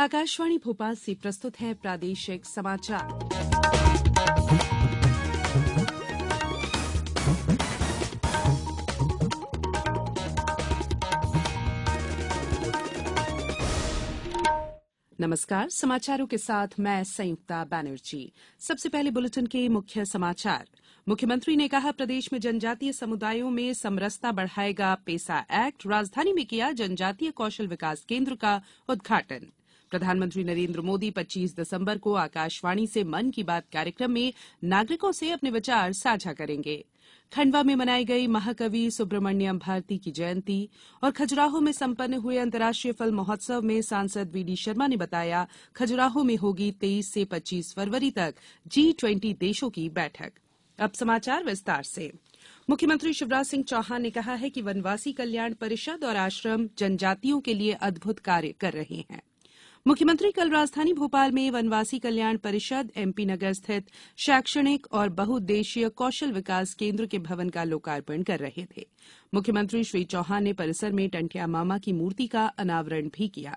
आकाशवाणी भोपाल से प्रस्तुत है प्रादेशिक समाचार नमस्कार समाचारों के साथ मैं संयुक्ता बैनर्जी सबसे पहले बुलेटिन के मुख्य समाचार मुख्यमंत्री ने कहा प्रदेश में जनजातीय समुदायों में समरसता बढ़ाएगा पेसा एक्ट राजधानी में किया जनजातीय कौशल विकास केंद्र का उद्घाटन प्रधानमंत्री नरेन्द्र मोदी 25 दिसंबर को आकाशवाणी से मन की बात कार्यक्रम में नागरिकों से अपने विचार साझा करेंगे खंडवा में मनाई गई महाकवि सुब्रमण्यम भारती की जयंती और खजुराहो में संपन्न हुए अंतर्राष्ट्रीय फिल्म महोत्सव में सांसद वीडी शर्मा ने बताया खजुराहो में होगी 23 से 25 फरवरी तक जी ट्वेंटी देशों की बैठक अब समाचार विस्तार से मुख्यमंत्री शिवराज सिंह चौहान ने कहा है कि वनवासी कल्याण परिषद और आश्रम जनजातियों के लिए अद्भुत कार्य कर रहे हैं मुख्यमंत्री कल राजधानी भोपाल में वनवासी कल्याण परिषद एमपी नगर स्थित शैक्षणिक और बहुउद्देशीय कौशल विकास केंद्र के भवन का लोकार्पण कर रहे थे मुख्यमंत्री श्री चौहान ने परिसर में टंटिया मामा की मूर्ति का अनावरण भी किया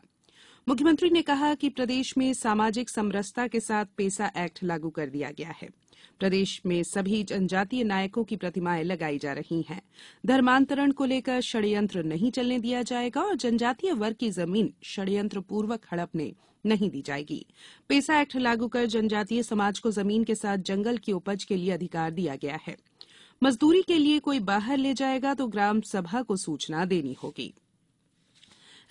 मुख्यमंत्री ने कहा कि प्रदेश में सामाजिक समरसता के साथ पेसा एक्ट लागू कर दिया गया है प्रदेश में सभी जनजातीय नायकों की प्रतिमाएं लगाई जा रही हैं धर्मांतरण को लेकर षड्यंत्र नहीं चलने दिया जाएगा और जनजातीय वर्ग की जमीन षड्यंत्र पूर्वक हड़पने नहीं दी जाएगी पेसा एक्ट लागू कर जनजातीय समाज को जमीन के साथ जंगल की उपज के लिए अधिकार दिया गया है मजदूरी के लिए कोई बाहर ले जाएगा तो ग्राम सभा को सूचना देनी होगी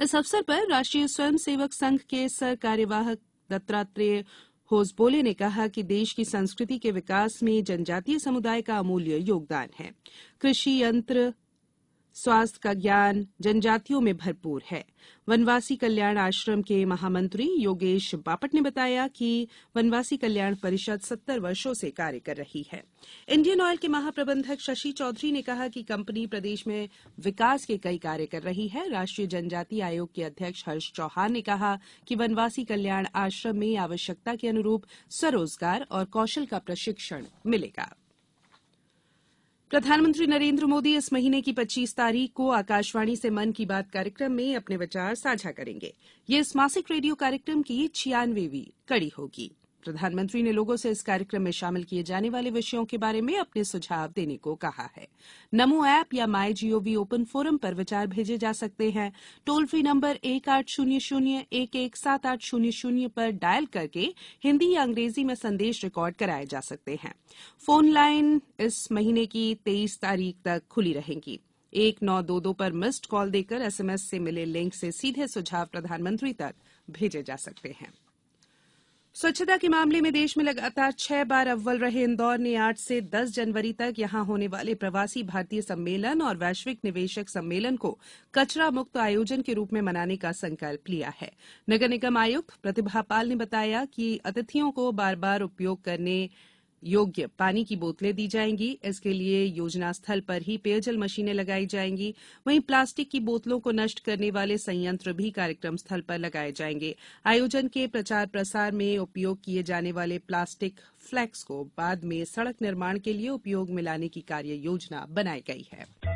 इस अवसर पर राष्ट्रीय स्वयंसेवक संघ के सर कार्यवाहक दत्तात्रेय होसबोले ने कहा कि देश की संस्कृति के विकास में जनजातीय समुदाय का अमूल्य योगदान है कृषि यंत्र स्वास्थ्य का ज्ञान जनजातियों में भरपूर है वनवासी कल्याण आश्रम के महामंत्री योगेश बापट ने बताया कि वनवासी कल्याण परिषद सत्तर वर्षों से कार्य कर रही है इंडियन ऑयल के महाप्रबंधक शशि चौधरी ने कहा कि कंपनी प्रदेश में विकास के कई कार्य कर रही है राष्ट्रीय जनजाति आयोग के अध्यक्ष हर्ष चौहान ने कहा कि वनवासी कल्याण आश्रम में आवश्यकता के अनुरूप स्वरोजगार और कौशल का प्रशिक्षण मिलेगा प्रधानमंत्री नरेन्द्र मोदी इस महीने की पच्चीस तारीख को आकाशवाणी से मन की बात कार्यक्रम में अपने विचार साझा करेंगे ये इस मासिक रेडियो कार्यक्रम की छियानवेवीं कड़ी होगी प्रधानमंत्री ने लोगों से इस कार्यक्रम में शामिल किए जाने वाले विषयों के बारे में अपने सुझाव देने को कहा है नमो ऐप या माई जीओवी ओपन फोरम पर विचार भेजे जा सकते हैं टोल फ्री नंबर एक आठ शून्य शून्य एक एक सात आठ शून्य शून्य पर डायल करके हिंदी या अंग्रेजी में संदेश रिकॉर्ड कराए जा सकते हैं फोन लाइन इस महीने की तेईस तारीख तक खुली रहेंगी एक नौ दो दो पर मिस्ड कॉल देकर एसएमएस से मिले लिंक से सीधे सुझाव प्रधानमंत्री तक भेजे जा सकते हैं स्वच्छता के मामले में देश में लगातार छह बार अव्वल रहे इंदौर ने आठ से दस जनवरी तक यहां होने वाले प्रवासी भारतीय सम्मेलन और वैश्विक निवेशक सम्मेलन को कचरा मुक्त आयोजन के रूप में मनाने का संकल्प लिया है नगर निगम आयुक्त प्रतिभा पाल ने बताया कि अतिथियों को बार बार उपयोग करने योग्य पानी की बोतलें दी जाएंगी इसके लिए योजना स्थल पर ही पेयजल मशीनें लगाई जाएंगी वहीं प्लास्टिक की बोतलों को नष्ट करने वाले संयंत्र भी कार्यक्रम स्थल पर लगाए जाएंगे आयोजन के प्रचार प्रसार में उपयोग किए जाने वाले प्लास्टिक फ्लैक्स को बाद में सड़क निर्माण के लिए उपयोग में लाने की कार्य योजना बनाई गई है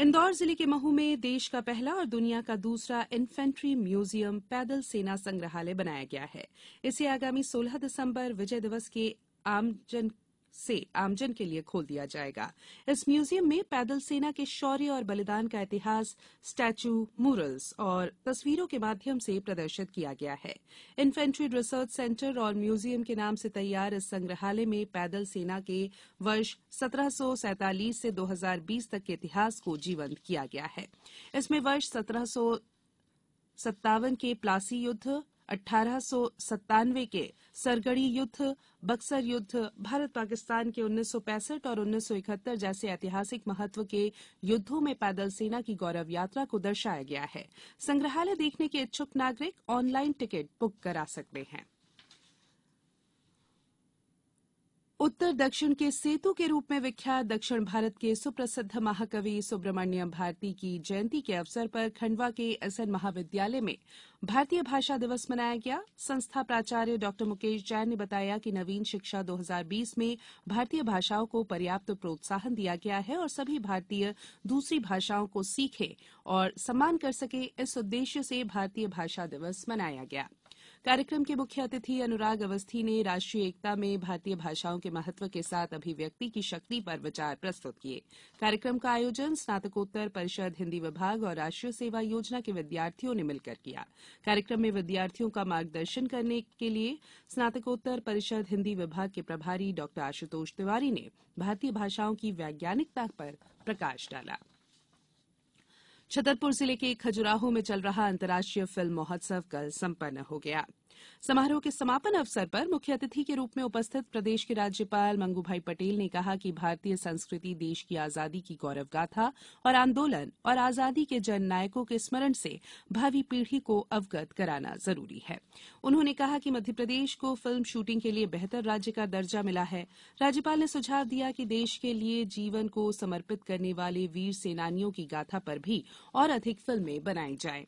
इंदौर जिले के महू में देश का पहला और दुनिया का दूसरा इन्फेंट्री म्यूजियम पैदल सेना संग्रहालय बनाया गया है इसे आगामी सोलह दिसंबर विजय दिवस के आमजन से आमजन के लिए खोल दिया जाएगा इस म्यूजियम में पैदल सेना के शौर्य और बलिदान का इतिहास स्टैचू मूरल्स और तस्वीरों के माध्यम से प्रदर्शित किया गया है इन्फेंट्री रिसर्च सेंटर और म्यूजियम के नाम से तैयार इस संग्रहालय में पैदल सेना के वर्ष 1747 से 2020 तक के इतिहास को जीवंत किया गया है इसमें वर्ष सत्रह सत्तावन के प्लासी युद्ध अट्ठारह के सरगढ़ी युद्ध बक्सर युद्ध भारत पाकिस्तान के उन्नीस और उन्नीस जैसे ऐतिहासिक महत्व के युद्धों में पैदल सेना की गौरव यात्रा को दर्शाया गया है संग्रहालय देखने के इच्छुक नागरिक ऑनलाइन टिकट बुक करा सकते हैं उत्तर दक्षिण के सेतु के रूप में विख्यात दक्षिण भारत के सुप्रसिद्ध महाकवि सुब्रमण्यम भारती की जयंती के अवसर पर खंडवा के एसएन महाविद्यालय में भारतीय भाषा दिवस मनाया गया संस्था प्राचार्य डॉ मुकेश जैन ने बताया कि नवीन शिक्षा 2020 में भारतीय भाषाओं को पर्याप्त प्रोत्साहन दिया गया है और सभी भारतीय दूसरी भाषाओं को सीखे और सम्मान कर सके इस उद्देश्य से भारतीय भाषा दिवस मनाया गया है कार्यक्रम के मुख्य अतिथि अनुराग अवस्थी ने राष्ट्रीय एकता में भारतीय भाषाओं के महत्व के साथ अभिव्यक्ति की शक्ति पर विचार प्रस्तुत किये कार्यक्रम का आयोजन स्नातकोत्तर परिषद हिन्दी विभाग और राष्ट्रीय सेवा योजना के विद्यार्थियों ने मिलकर किया कार्यक्रम में विद्यार्थियों का मार्गदर्शन करने के लिए स्नातकोत्तर परिषद हिन्दी विभाग के प्रभारी डॉ आशुतोष तिवारी ने भारतीय भाषाओं की वैज्ञानिकता पर प्रकाश डाला छतरपुर जिले के खजुराहो में चल रहा अंतर्राष्ट्रीय फिल्म महोत्सव कल संपन्न हो गया समारोह के समापन अवसर पर मुख्य अतिथि के रूप में उपस्थित प्रदेश के राज्यपाल मंगूभाई पटेल ने कहा कि भारतीय संस्कृति देश की आजादी की गौरव गाथा और आंदोलन और आजादी के जन नायकों के स्मरण से भावी पीढ़ी को अवगत कराना जरूरी है उन्होंने कहा कि मध्यप्रदेश को फिल्म शूटिंग के लिए बेहतर राज्य का दर्जा मिला है राज्यपाल ने सुझाव दिया कि देश के लिए जीवन को समर्पित करने वाले वीर सेनानियों की गाथा पर भी और अधिक फिल्में बनाई जाएं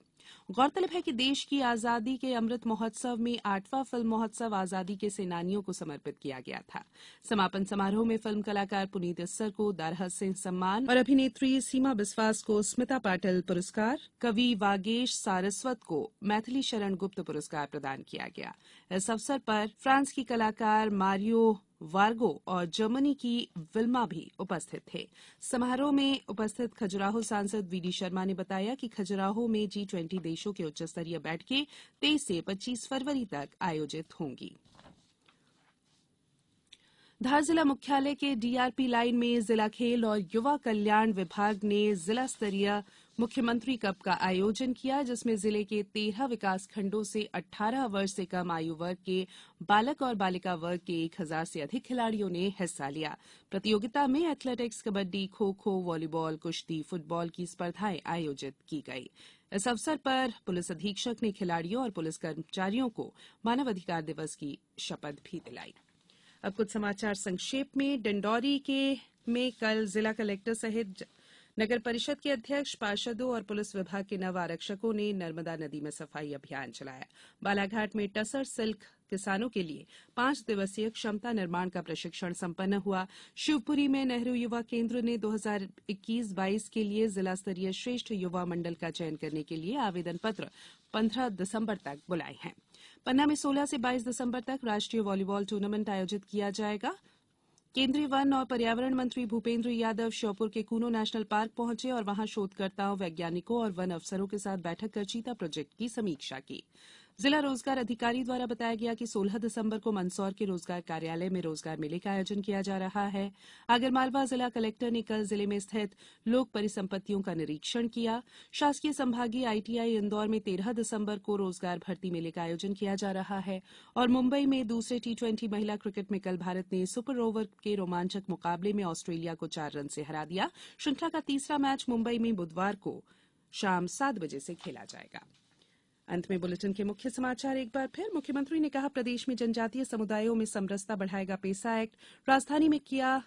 गौरतलब है कि देश की आजादी के अमृत महोत्सव में आठवां फिल्म महोत्सव आजादी के सेनानियों को समर्पित किया गया था समापन समारोह में फिल्म कलाकार पुनीत इस्सर को दारह सिंह सम्मान और अभिनेत्री सीमा बिस्वास को स्मिता पाटिल पुरस्कार कवि वागेश सारस्वत को मैथिली शरण गुप्त पुरस्कार प्रदान किया गया इस अवसर पर फ्रांस की कलाकार मारियो वार्गो और जर्मनी की विल्मा भी उपस्थित थे समारोह में उपस्थित खजुराहो सांसद वीडी शर्मा ने बताया कि खजुराहो में जी ट्वेंटी देशों उच्च उच्चस्तरीय बैठकें तेईस से पच्चीस फरवरी तक आयोजित होंगी धार जिला मुख्यालय के डीआरपी लाइन में जिला खेल और युवा कल्याण विभाग ने जिला स्तरीय मुख्यमंत्री कप का आयोजन किया जिसमें जिले के तेरह विकासखंडों से 18 वर्ष से कम आयु वर्ग के बालक और बालिका वर्ग के 1000 से अधिक खिलाड़ियों ने हिस्सा लिया प्रतियोगिता में एथलेटिक्स कबड्डी खो खो वॉलीबॉल कुश्ती फुटबॉल की स्पर्धाएं आयोजित की गई इस अवसर पर पुलिस अधीक्षक ने खिलाड़ियों और पुलिस कर्मचारियों को मानवाधिकार दिवस की शपथ भी दिलाई अब कुछ समाचार संक्षेप में डिंडौरी के में कल जिला कलेक्टर सहित नगर परिषद के अध्यक्ष पार्षदों और पुलिस विभाग के नव आरक्षकों ने नर्मदा नदी में सफाई अभियान चलाया बालाघाट में टसर सिल्क किसानों के लिए पांच दिवसीय क्षमता निर्माण का प्रशिक्षण संपन्न हुआ शिवपुरी में नेहरू युवा केंद्र ने 2021-22 के लिए जिला स्तरीय श्रेष्ठ युवा मंडल का चयन करने के लिए आवेदन पत्र 15 दिसंबर तक बुलाए हैं पन्ना में 16 से 22 दिसंबर तक राष्ट्रीय वॉलीबॉल टूर्नामेंट आयोजित किया जाएगा केंद्रीय वन और पर्यावरण मंत्री भूपेंद्र यादव श्योपुर के कूनो नेशनल पार्क पहुंचे और वहां शोधकर्ताओं वैज्ञानिकों और वन अफसरों के साथ बैठक कर चीता प्रोजेक्ट की समीक्षा की जिला रोजगार अधिकारी द्वारा बताया गया कि सोलह दिसंबर को मंदसौर के रोजगार कार्यालय में रोजगार मेले का आयोजन किया जा रहा है आगरमालवा जिला कलेक्टर ने कल जिले में स्थित लोक परिसंपत्तियों का निरीक्षण किया शासकीय संभागीय आईटीआई इंदौर में तेरह दिसंबर को रोजगार भर्ती मेले का आयोजन किया जा रहा है और मुंबई में दूसरे टी महिला क्रिकेट में कल भारत ने सुपर ओवर के रोमांचक मुकाबले में ऑस्ट्रेलिया को चार रन से हरा दिया श्रृंखला का तीसरा मैच मुंबई में बुधवार को शाम सात बजे से खेला जाएगा अंत में बुलेटिन के मुख्य समाचार एक बार फिर मुख्यमंत्री ने कहा प्रदेश में जनजातीय समुदायों में समरसता बढ़ाएगा पेसा एक्ट राजधानी में किया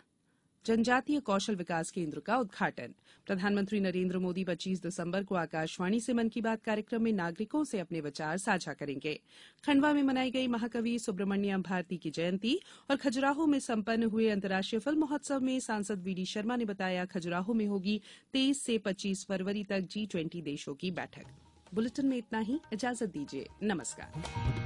जनजातीय कौशल विकास केंद्र का उद्घाटन प्रधानमंत्री नरेंद्र मोदी 25 दिसंबर को आकाशवाणी से मन की बात कार्यक्रम में नागरिकों से अपने विचार साझा करेंगे खंडवा में मनाई गई महाकवि सुब्रमण्यम भारती की जयंती और खजुराहो में संपन्न हुए अंतर्राष्ट्रीय फिल्म महोत्सव में सांसद वीडी शर्मा ने बताया खजुराहो में होगी तेईस से पच्चीस फरवरी तक जी ट्वेंटी देशों की बैठक बुलेटिन में इतना ही इजाजत दीजिए नमस्कार